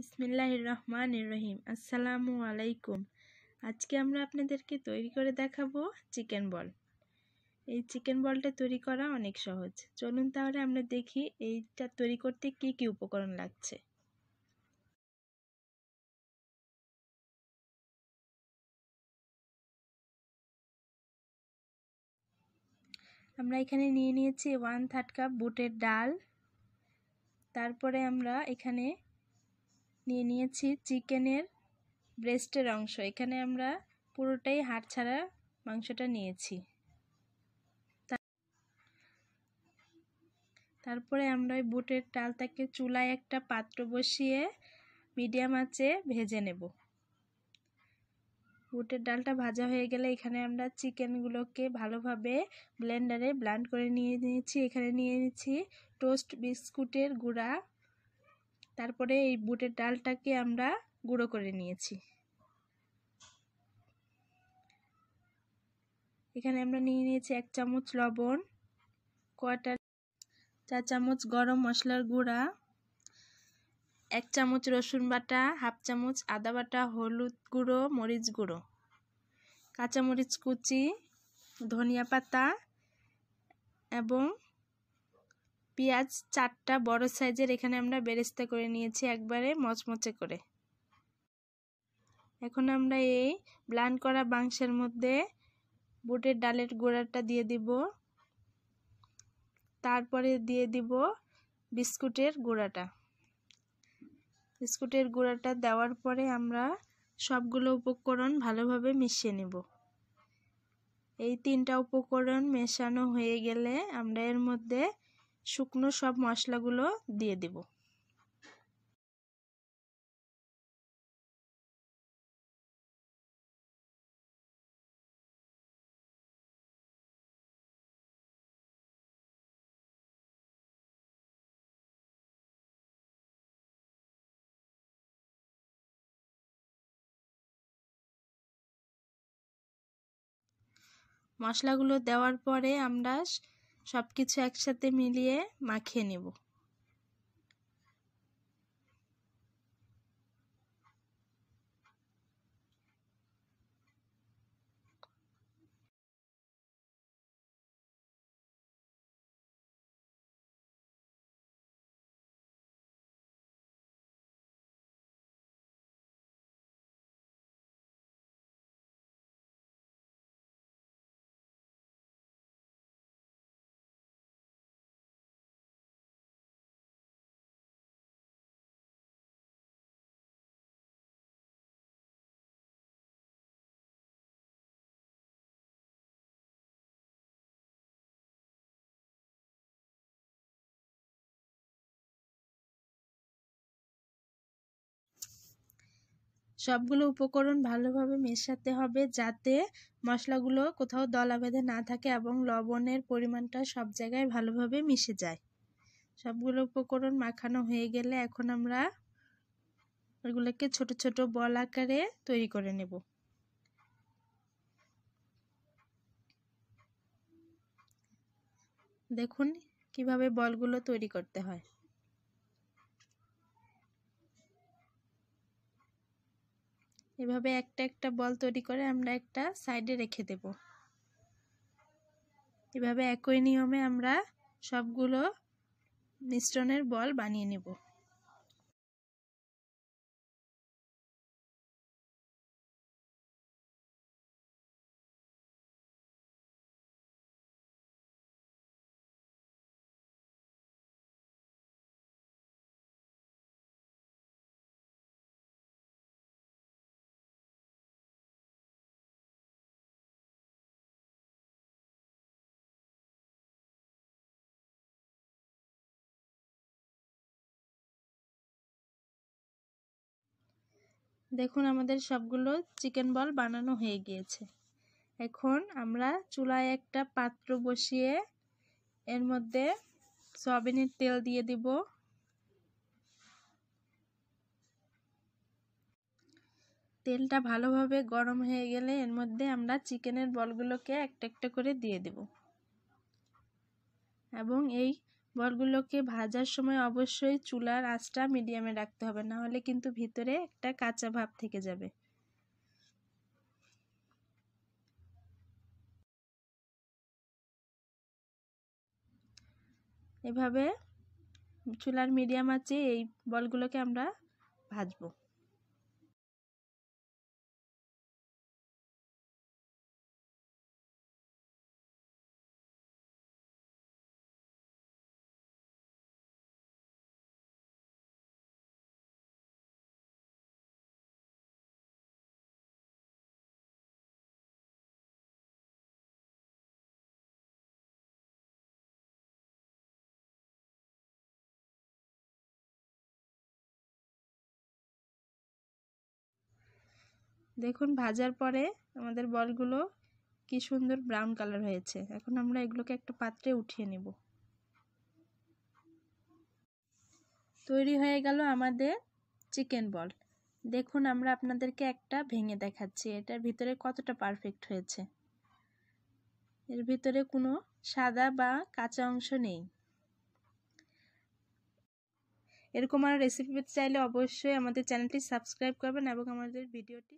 বিসমিল্লাহ রহমান রহিম আসসালামু আলাইকুম আজকে আমরা আপনাদেরকে তৈরি করে দেখাবো চিকেন বল এই চিকেন বলটা তৈরি করা অনেক সহজ চলুন তাহলে আমরা দেখি এইটা তৈরি করতে কি কি উপকরণ লাগছে আমরা এখানে নিয়ে নিয়েছি ওয়ান থার্ড কাপ বুটের ডাল তারপরে আমরা এখানে নিয়ে নিয়েছি চিকেনের ব্রেস্টের অংশ এখানে আমরা পুরোটাই হাড় ছাড়া মাংসটা নিয়েছি তারপরে আমরা ওই বুটের টালটাকে চুলায় একটা পাত্র বসিয়ে মিডিয়াম আঁচে ভেজে নেব বুটের ডালটা ভাজা হয়ে গেলে এখানে আমরা চিকেনগুলোকে ভালোভাবে ব্লেন্ডারে ব্লান্ড করে নিয়ে নিয়েছি এখানে নিয়ে নিচ্ছি টোস্ট বিস্কুটের গুঁড়া তারপরে এই বুটের ডালটাকে আমরা গুঁড়ো করে নিয়েছি এখানে আমরা নিয়ে নিয়েছি এক চামচ লবণ কোয়াটার চা চামচ গরম মশলার গুঁড়া এক চামচ রসুন বাটা হাফ চামচ আদা বাটা হলুদ গুঁড়ো মরিচ গুঁড়ো কাঁচামরিচ কুচি ধনিয়া পাতা এবং পেঁয়াজ চারটা বড় সাইজের এখানে আমরা বেরেস্তা করে নিয়েছি একবারে মচমচে করে এখন আমরা এই ব্লান্ড করা মাংসের মধ্যে বুটের ডালের গোড়াটা দিয়ে দিব তারপরে দিয়ে দিব বিস্কুটের গুঁড়াটা বিস্কুটের গুঁড়াটা দেওয়ার পরে আমরা সবগুলো উপকরণ ভালোভাবে মিশিয়ে নেব এই তিনটা উপকরণ মেশানো হয়ে গেলে আমরা এর মধ্যে শুকনো সব মশলাগুলো দিয়ে দেব মশলাগুলো দেওয়ার পরে আমরা সব কিছু একসাথে মিলিয়ে মাখিয়ে নেব সবগুলো উপকরণ ভালোভাবে মেশাতে হবে যাতে মশলাগুলো কোথাও দলা বেঁধে না থাকে এবং লবণের পরিমাণটা সব জায়গায় ভালোভাবে মিশে যায় সবগুলো উপকরণ মাখানো হয়ে গেলে এখন আমরা এগুলোকে ছোট ছোট বল আকারে তৈরি করে নেব দেখুন কিভাবে বলগুলো তৈরি করতে হয় এভাবে একটা একটা বল তৈরি করে আমরা একটা সাইডে রেখে দেব এভাবে একই নিয়মে আমরা সবগুলো মিশ্রণের বল বানিয়ে নেব দেখুন আমাদের সবগুলো চিকেন বল বানানো হয়ে গিয়েছে এখন আমরা চুলায় একটা পাত্র বসিয়ে এর মধ্যে সয়াবিনের তেল দিয়ে দিব তেলটা ভালোভাবে গরম হয়ে গেলে এর মধ্যে আমরা চিকেনের বলগুলোকে একটা একটা করে দিয়ে দেব এবং এই বলগুলোকে ভাজার সময় অবশ্যই চুলার আঁচটা মিডিয়ামে রাখতে হবে না হলে কিন্তু ভিতরে একটা কাঁচা ভাব থেকে যাবে এভাবে চুলার মিডিয়াম আছে এই বলগুলোকে আমরা ভাজবো দেখুন ভাজার পরে আমাদের বলগুলো কি সুন্দর ব্রাউন কালার হয়েছে এখন আমরা এগুলোকে একটা পাত্রে উঠিয়ে নেব তৈরি হয়ে গেল আমাদের চিকেন বল দেখুন আমরা আপনাদেরকে একটা ভেঙে দেখাচ্ছি এটার ভিতরে কতটা পারফেক্ট হয়েছে এর ভিতরে কোনো সাদা বা কাঁচা অংশ নেই এরকম আমার রেসিপি পেতে চাইলে অবশ্যই আমাদের চ্যানেলটি সাবস্ক্রাইব করবেন এবং আমাদের ভিডিওটি